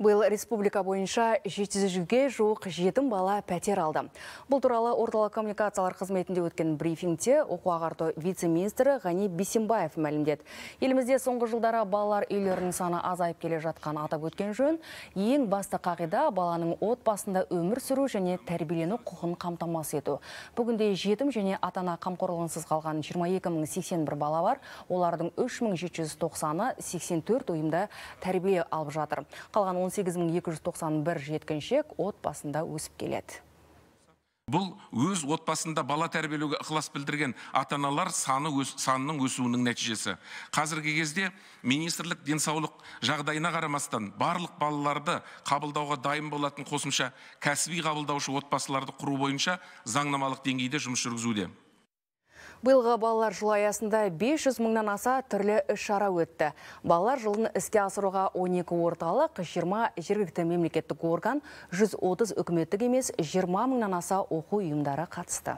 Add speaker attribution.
Speaker 1: Бұл республика бойынша 700-ге жоқ жетім бала пәтер алды. Бұл туралы орталық коммуникациялар қызметінде өткен брифингте оқу ағарту вице-министрі Ғани Бисембаев мәлімдеді. Елімізде соңғы жылдары балалар үйлерінің саны азайып келе жатқан атап өткен жөн, ең басты қағида баланың отбасында өмір сүру және тәрбиелену құқығын қамтамасыз ету. Бүгінде жетім және атана қамқорлығынсыз қалған 22081 бала бар. Олардың 3790-ы 84 ұйымда тәрбие алып жатыр. Қалған 18291 жеткіншек отбасында өсіп келеді.
Speaker 2: Бұл өз отбасында бала тәрбиелеуге ықылас білдірген ата-аналар саны өз, санының өсуінің нәтижесі. Қазіргі кезде министрлік денсаулық жағдайына қарамастан барлық балаларды қабылдауға дайын болатын қосымша кәсіби қабылдаушы отбасыларды құру бойынша заңнамалық деңгейде жұмыс жүргізуде.
Speaker 1: Бұлға балалар жылы аясында 500 мыңнан аса түрлі үш шара өтті. Балалар жылын іске асыруға 12 орталық, 20 жергілікті мемлекеттік орган, 130 үкіметтік емес 20 мыңнан аса оқу үйімдары қатысты.